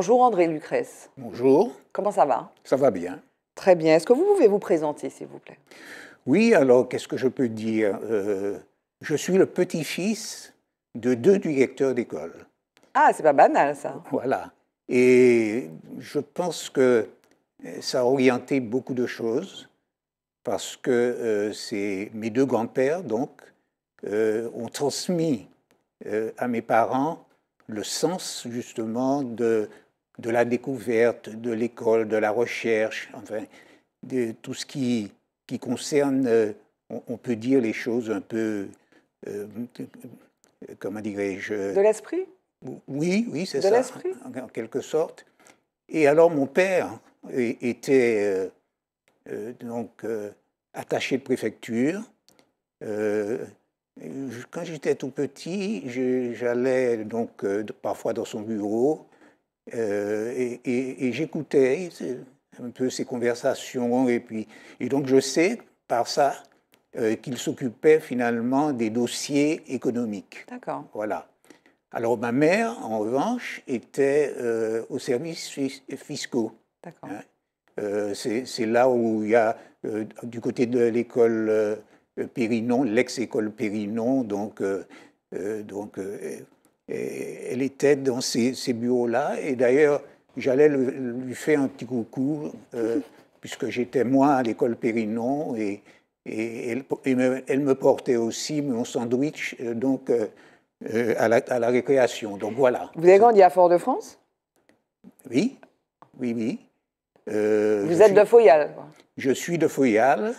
Bonjour André Lucrèce. Bonjour. Comment ça va Ça va bien. Très bien. Est-ce que vous pouvez vous présenter, s'il vous plaît Oui, alors qu'est-ce que je peux dire euh, Je suis le petit-fils de deux directeurs d'école. Ah, c'est pas banal ça. Voilà. Et je pense que euh, ça a orienté beaucoup de choses parce que euh, c'est mes deux grands-pères, donc, ont transmis à mes parents le sens justement de de la découverte, de l'école, de la recherche, enfin, de tout ce qui, qui concerne, euh, on, peut dire les choses un peu, euh, comment dirais-je euh, De l'esprit Oui, oui, c'est ça. De l'esprit en, quelque sorte. Et alors mon père était donc attaché de préfecture. quand j'étais tout petit, j'allais donc parfois dans son bureau euh, et, j'écoutais un peu ces conversations. Et, puis, et donc je sais par ça euh, qu'il s'occupait finalement des dossiers économiques. D'accord. Voilà. Alors ma mère, en revanche, était euh, au service fiscaux. D'accord. Hein. c'est là où il y a, du côté de l'école Périnon, l'ex-école Périnon, donc, donc elle était dans ces, bureaux-là. Et d'ailleurs, j'allais lui faire un petit coucou, euh, puisque j'étais moi à l'école Périnon. Et, elle, me, portait aussi mon sandwich euh, donc, euh, à, la, récréation. Donc voilà. Vous avez grandi à Fort-de-France Oui, oui, oui. Vous êtes de Foyal Je suis de Foyal.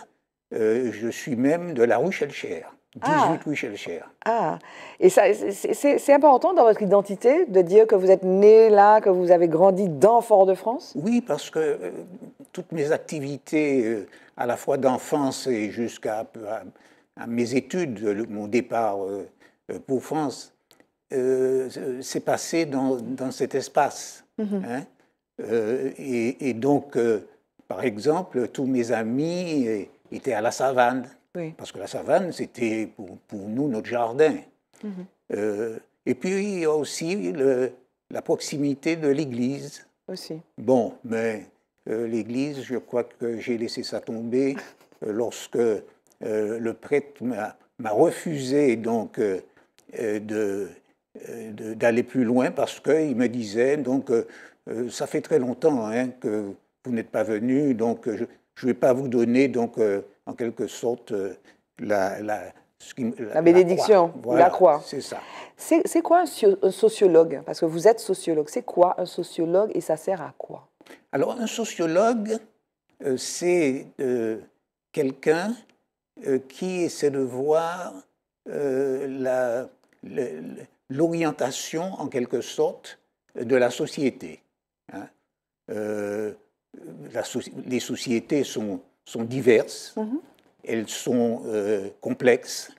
je suis même de La Rochelle-Cher. 18 ah. cher Ah, et c'est important dans votre identité de dire que vous êtes né là, que vous avez grandi dans Fort-de-France Oui, parce que euh, toutes mes activités, euh, à la fois d'enfance et jusqu'à euh, mes études, mon départ pour France, s'est passé dans, cet espace. Mhm. Hein. et, donc, par exemple, tous mes amis étaient à la savane. Parce que la savane, c'était pour, nous notre jardin. Mhm. Euh, et puis, il y a aussi la proximité de l'église. Aussi. Bon, mais euh, l'église, je crois que j'ai laissé ça tomber euh, lorsque le prêtre m'a refusé donc d'aller plus loin parce qu'il me disait donc ça fait très longtemps hein, que vous n'êtes pas venu donc je, je ne vais pas vous donner, donc, euh, en quelque sorte, euh, la, la, la, bénédiction, la croix. C'est ça. C'est quoi un, sociologue Parce que vous êtes sociologue. C'est quoi un sociologue et ça sert à quoi Alors, un sociologue, euh, c'est quelqu'un qui essaie de voir l'orientation, en quelque sorte, de la société. Hein les sociétés sont, sont diverses, mhm. elles sont euh, complexes.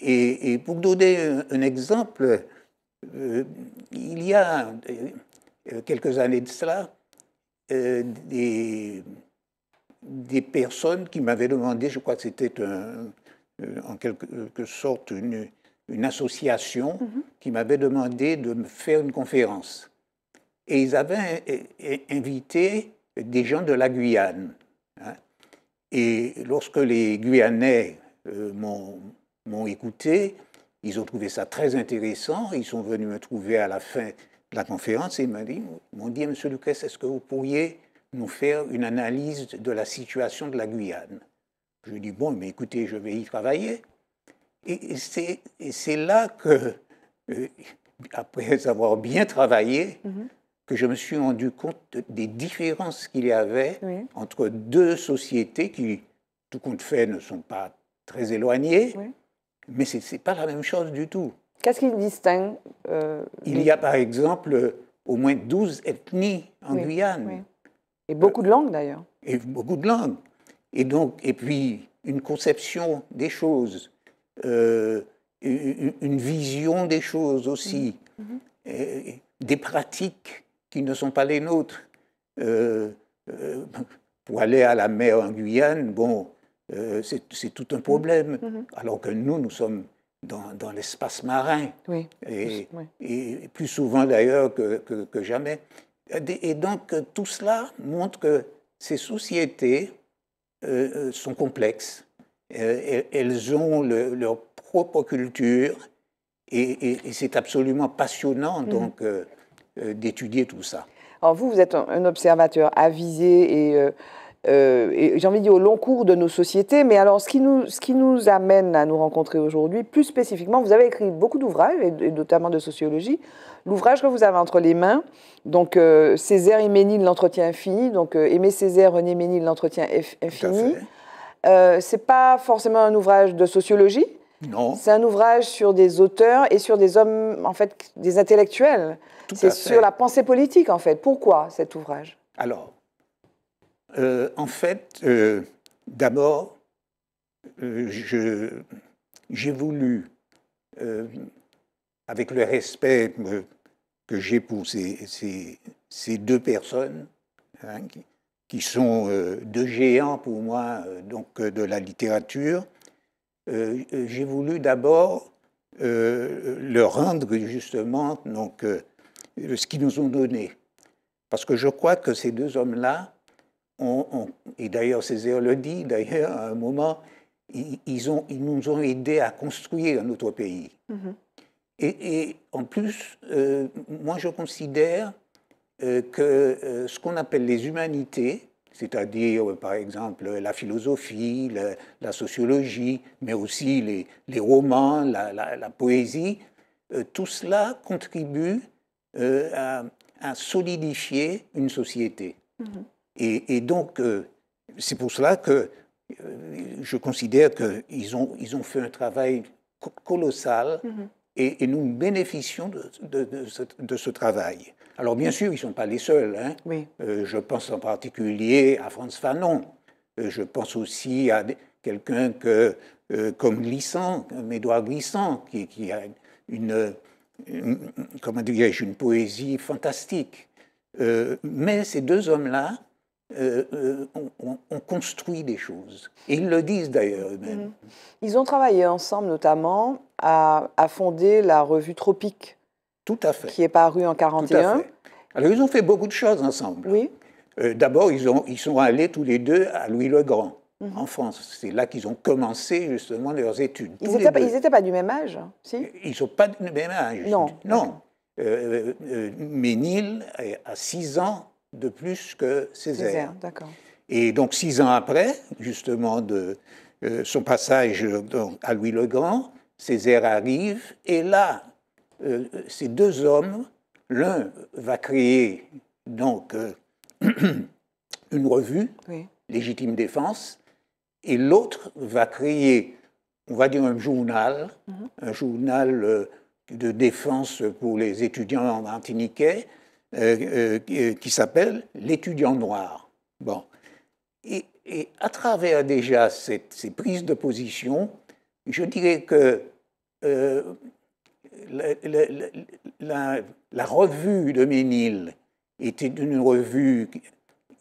Et, pour donner un, exemple, euh, il y a euh, quelques années de cela, des, personnes qui m'avaient demandé, je crois que c'était en quelque sorte une, association mhm. qui m'avait demandé de me faire une conférence. Et ils avaient invité des gens de la Guyane. Hein. Et lorsque les Guyanais euh, m'ont écouté, ils ont trouvé ça très intéressant. Ils sont venus me trouver à la fin de la conférence et ils m'ont dit, M. Monsieur Lucas, est-ce que vous pourriez nous faire une analyse de la situation de la Guyane Je lui ai bon, mais écoutez, je vais y travailler. Et c'est là que, euh, après avoir bien travaillé, mm-hmm que je me suis rendu compte des différences qu'il y avait entre deux sociétés qui, tout compte fait, ne sont pas très éloignées, mais ce n'est pas la même chose du tout. Qu'est-ce qui distingue euh, Il y a par exemple au moins 12 ethnies en Guyane. Et beaucoup de langues d'ailleurs. Et beaucoup de langues. Et, donc, et puis une conception des choses, euh, une vision des choses aussi, mm-hmm. des pratiques ne sont pas les nôtres. Euh, euh, pour aller à la mer en Guyane, bon, euh, c'est tout un problème. Mhm. Mhm. Alors que nous, nous sommes dans, l'espace marin. Oui. Et, et, plus souvent d'ailleurs que, jamais. Et donc tout cela montre que ces sociétés sont complexes. elles ont leur propre culture et, c'est absolument passionnant. Mhm. Donc. Euh, d'étudier tout ça. Alors vous, vous êtes un observateur avisé et, euh, euh, et j'ai envie de dire au long cours de nos sociétés, mais alors ce qui nous, ce qui nous amène à nous rencontrer aujourd'hui, plus spécifiquement, vous avez écrit beaucoup d'ouvrages, et, notamment de sociologie. L'ouvrage que vous avez entre les mains, donc Césaire et Ménil, l'entretien infini, donc Aimer Aimé Césaire, René Ménil, l'entretien infini, c'est pas forcément un ouvrage de sociologie, c'est un ouvrage sur des auteurs et sur des hommes, en fait, des intellectuels. C'est sur la pensée politique, en fait. Pourquoi cet ouvrage Alors, euh, en fait, euh, d'abord, euh, j'ai voulu, avec le respect que j'ai pour ces, deux personnes, hein, qui, qui, sont deux géants pour moi, donc de la littérature, euh, euh, j'ai voulu d'abord euh, leur rendre justement donc, ce qu'ils nous ont donné. Parce que je crois que ces deux hommes-là, et d'ailleurs Césaire le dit, d'ailleurs à un moment, ils, ont, ils nous ont aidés à construire notre pays. Mhm. et, en plus, moi je considère que ce qu'on appelle les humanités, c'est-à-dire euh, par exemple euh, la philosophie, la, sociologie, mais aussi les, romans, la, poésie, euh, tout cela contribue à, solidifier une société. Mm-hmm. et, donc, c'est pour cela que je considère qu'ils ont, ils ont fait un travail colossal mm-hmm. et, nous bénéficions de ce travail. Alors bien sûr, ils ne sont pas les seuls. Hein. Euh, je pense en particulier à Franz Fanon. Euh, je pense aussi à quelqu'un que, euh, comme Glissant, comme Édouard Glissant, qui, a une, comment dire, une poésie fantastique. mais ces deux hommes-là, ont construit des choses. Et ils le disent d'ailleurs eux-mêmes. Mmh. Ils ont travaillé ensemble notamment à, fonder la revue Tropique, tout à fait. Qui est paru en 1941. Alors, ils ont fait beaucoup de choses ensemble. Oui. Euh, d'abord, ils, ont, ils sont allés tous les deux à Louis-le-Grand, mhm. en France. C'est là qu'ils ont commencé justement leurs études. Ils n'étaient pas, pas, du même âge, si Ils ne sont pas du même âge. Non. Non. Euh, euh, Ménil a six ans de plus que Césaire. Césaire, d'accord. Et donc, six ans après, justement, de son passage donc, à Louis-le-Grand, Césaire arrive, et là, euh, ces deux hommes, l'un va créer donc euh, une revue, Légitime Défense, et l'autre va créer, on va dire, un journal, mhm. un journal euh, de défense pour les étudiants martiniquais, qui s'appelle L'étudiant noir. Bon. Et, à travers déjà ces prises de position, je dirais que la, la, revue de Ménil était une revue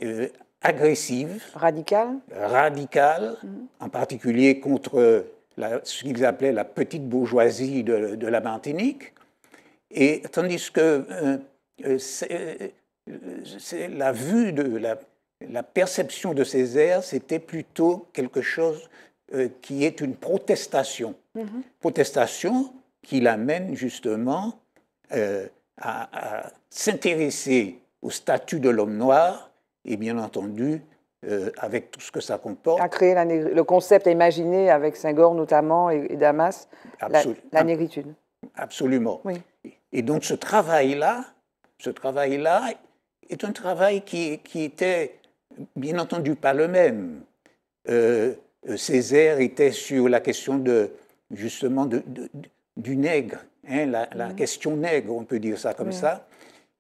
euh, agressive. Radicale Radicale, mhm. en particulier contre ce qu'ils appelaient la petite bourgeoisie de, la Martinique. Et tandis que euh, euh, c'est la vue de la, perception de Césaire, c'était plutôt quelque chose qui est une protestation. Mhm. Protestation qui l'amène justement euh, à, s'intéresser au statut de l'homme noir et bien entendu euh, avec tout ce que ça comporte. À créer le concept à imaginer avec Senghor notamment et, Damas, la, négritude. Absolument. Oui. Et donc ce travail-là, ce travail-là est un travail qui, était bien entendu pas le même. Euh, Césaire était sur la question de justement de, du nègre, hein, la, mm. question nègre, on peut dire ça comme mm. ça,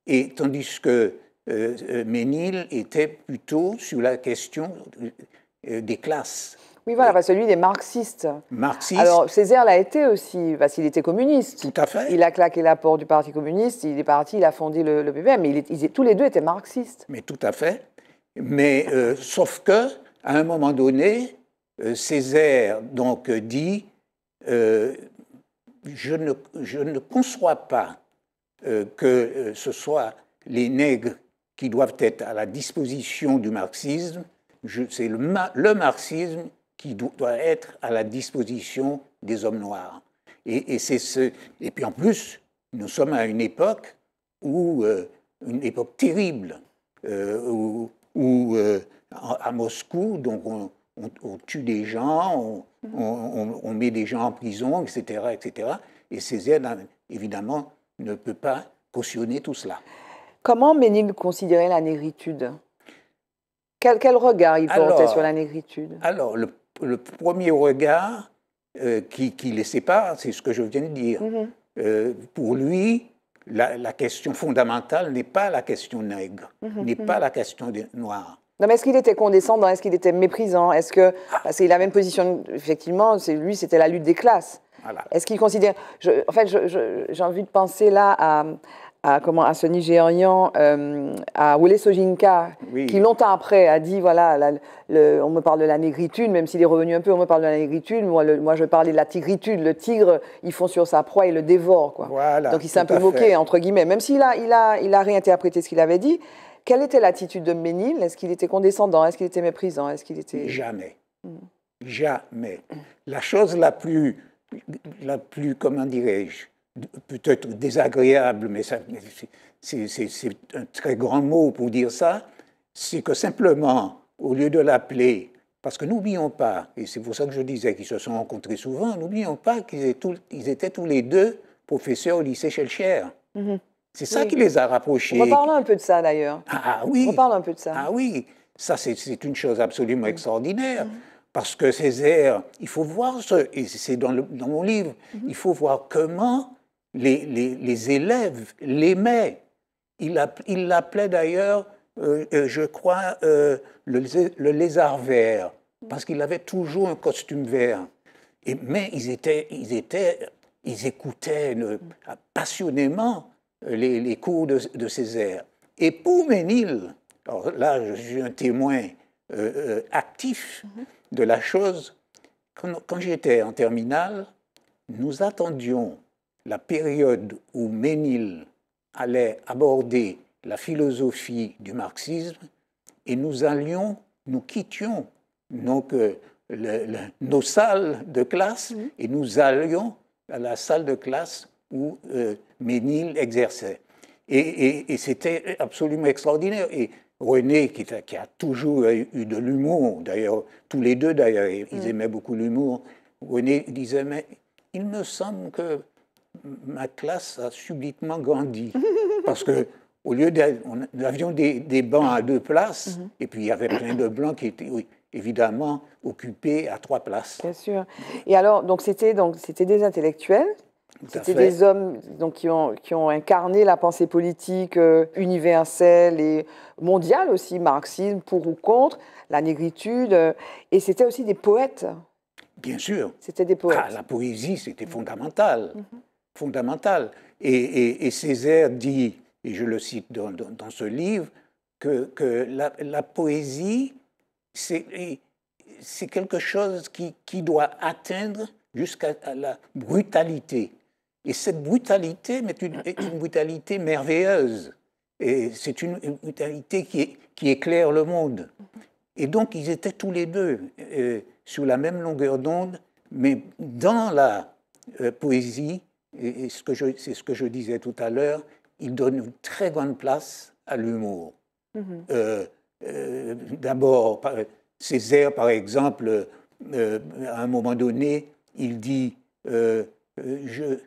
et tandis que euh, euh, Ménil était plutôt sur la question euh, des classes. Oui, voilà, parce que lui, marxiste. Alors, Césaire l'a été aussi, parce qu'il était communiste. Tout à fait. Il a claqué la porte du Parti communiste, il est parti, il a fondé le, le PPM, mais tous les deux étaient marxistes. Mais tout à fait. Mais sauf que, à un moment donné, Césaire donc dit je ne, je ne conçois pas euh, que euh, ce soit les nègres qui doivent être à la disposition du marxisme, c'est le, marxisme qui doit, être à la disposition des hommes noirs. Et, c'est ce, et puis en plus, nous sommes à une époque où, euh, une époque terrible, où, à Moscou, donc on, on, tue des gens, on, met des gens en prison, etc., etc. Et aides, hein, évidemment, ne peut pas cautionner tout cela. Comment Ménig considérait la négritude quel, regard il portait sur la négritude Alors, le, premier regard euh, qui, les sépare, c'est ce que je viens de dire. Mhm. Euh, pour lui, la, question fondamentale n'est pas la question nègre, mhm. n'est pas mhm. la question noire. Non, mais est-ce qu'il était condescendant Est-ce qu'il était méprisant Est-ce que. Parce qu'il a la même position, effectivement, lui, c'était la lutte des classes. Est-ce qu'il considère. en fait, j'ai envie de penser là à. comment, à ce Nigérian, euh, à Wole Sojinka, qui longtemps après a dit voilà, on me parle de la négritude, même s'il est revenu un peu, on me parle de la négritude. Moi, moi je parlais de la tigritude. Le tigre, il font sur sa proie et le dévore. Quoi. Donc il s'est un peu moqué, entre guillemets. Même s'il il a, il a réinterprété ce qu'il avait dit, quelle était l'attitude de Ménil Est-ce qu'il était condescendant Est-ce qu'il était méprisant Est-ce qu'il était jamais, hmm. jamais. La chose la plus, la plus, comment dirais-je, peut-être désagréable, mais, c'est un très grand mot pour dire ça, c'est que simplement, au lieu de l'appeler, parce que n'oublions pas, et c'est pour ça que je disais qu'ils se sont rencontrés souvent, n'oublions pas qu'ils étaient, étaient, tous les deux professeurs au lycée Schellcher. Mm-hmm. C'est ça qui les a rapprochés. On Reparlons un peu de ça d'ailleurs. Ah, ah oui. parle un peu de ça. Ah oui. Ça, c'est une chose absolument mm. extraordinaire. Mm. Parce que Césaire, il faut voir, ce, et c'est dans, mon livre, mm-hmm. il faut voir comment les, les, les élèves l'aimaient. Il l'appelait d'ailleurs, euh, euh, je crois, euh, le, lézard vert, mm. parce qu'il avait toujours un costume vert. Et, mais ils étaient, ils étaient, ils écoutaient passionnément euh, les, cours de, Césaire. Et pour Ménil, alors là je suis un témoin euh, euh, actif mhm. de la chose, quand, j'étais en terminale, nous attendions la période où Ménil allait aborder la philosophie du marxisme et nous allions, nous quittions donc, nos salles de classe mhm. et nous allions à la salle de classe où euh, Ménil exerçait. Et, c'était absolument extraordinaire. Et René, qui, qui a toujours eu de l'humour, d'ailleurs, tous les deux d'ailleurs, ils mm. aimaient beaucoup l'humour, René disait, mais il me semble que ma classe a subitement grandi. Parce que au lieu d'avoir, nous avions des, bancs à deux places, mm-hmm. et puis il y avait plein de blancs qui étaient, oui, évidemment occupés à trois places. Bien sûr. Et alors, donc c'était donc c'était des intellectuels c'était des hommes donc, qui, ont, incarné la pensée politique euh, universelle et mondiale aussi, marxisme, pour ou contre, la négritude. Euh, et c'était aussi des poètes. Bien sûr. C'était des poètes. Ah, la poésie, c'était fondamental. Mhm. Fondamental. Et, Césaire dit, et je le cite dans, ce livre, que, la, poésie, c'est quelque chose qui doit atteindre jusqu'à la brutalité. Et cette brutalité mais une, ah. est une brutalité merveilleuse. Et c'est une, brutalité qui, qui, éclaire le monde. Et donc, ils étaient tous les deux sous euh, sur la même longueur d'onde, mais dans la euh, poésie, et, c'est ce que je disais tout à l'heure, ils donnent une très grande place à l'humour. Mhm. Euh, d'abord, Césaire, par exemple, à un moment donné, il dit je,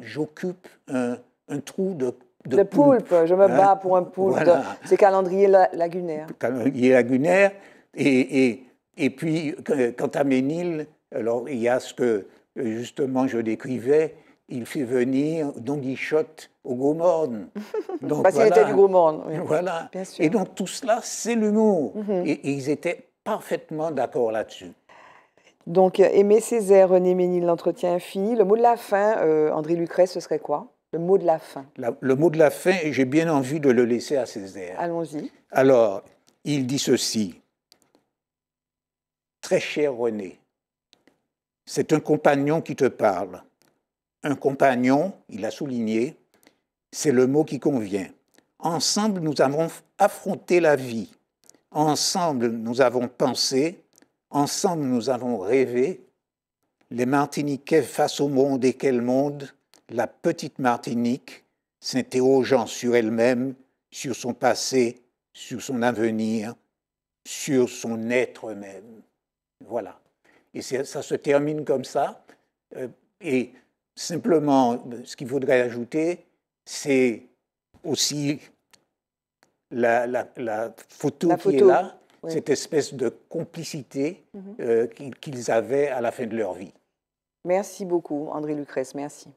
j'occupe un, un, trou de, de, de poulpe. Je me hein? bats pour un poulpe. C'est calendrier lagunaire. Calendrier lagunaire. Et, et, et puis, quant à Ménil, alors il y a ce que justement je décrivais, il fait venir Don Guichotte au Gaumorne. Donc, Parce qu'il était du Gaumorne. Voilà. Et donc tout cela, c'est l'humour. Mhm. et, ils étaient parfaitement d'accord là-dessus. Donc, euh, Aimé Césaire, René Ménil, l'entretien infini. Le mot de la fin, euh, André Lucret, ce serait quoi Le mot de la fin. le mot de la fin, j'ai bien envie de le laisser à Césaire. Allons-y. Alors, il dit ceci. Très cher René, c'est un compagnon qui te parle. Un compagnon, il a souligné, c'est le mot qui convient. Ensemble, nous avons affronté la vie. Ensemble, nous avons pensé, Ensemble, nous avons rêvé, Les Martiniquais face au monde et quel monde La petite Martinique s'interrogeant sur elle-même, sur son passé, sur son avenir, sur son être même. Voilà. Et ça se termine comme ça. Euh, et simplement, ce qu'il faudrait ajouter, c'est aussi la, photo qui est là, cette espèce de complicité mhm. euh, qu'ils avaient à la fin de leur vie. Merci beaucoup, André Lucrèce. Merci.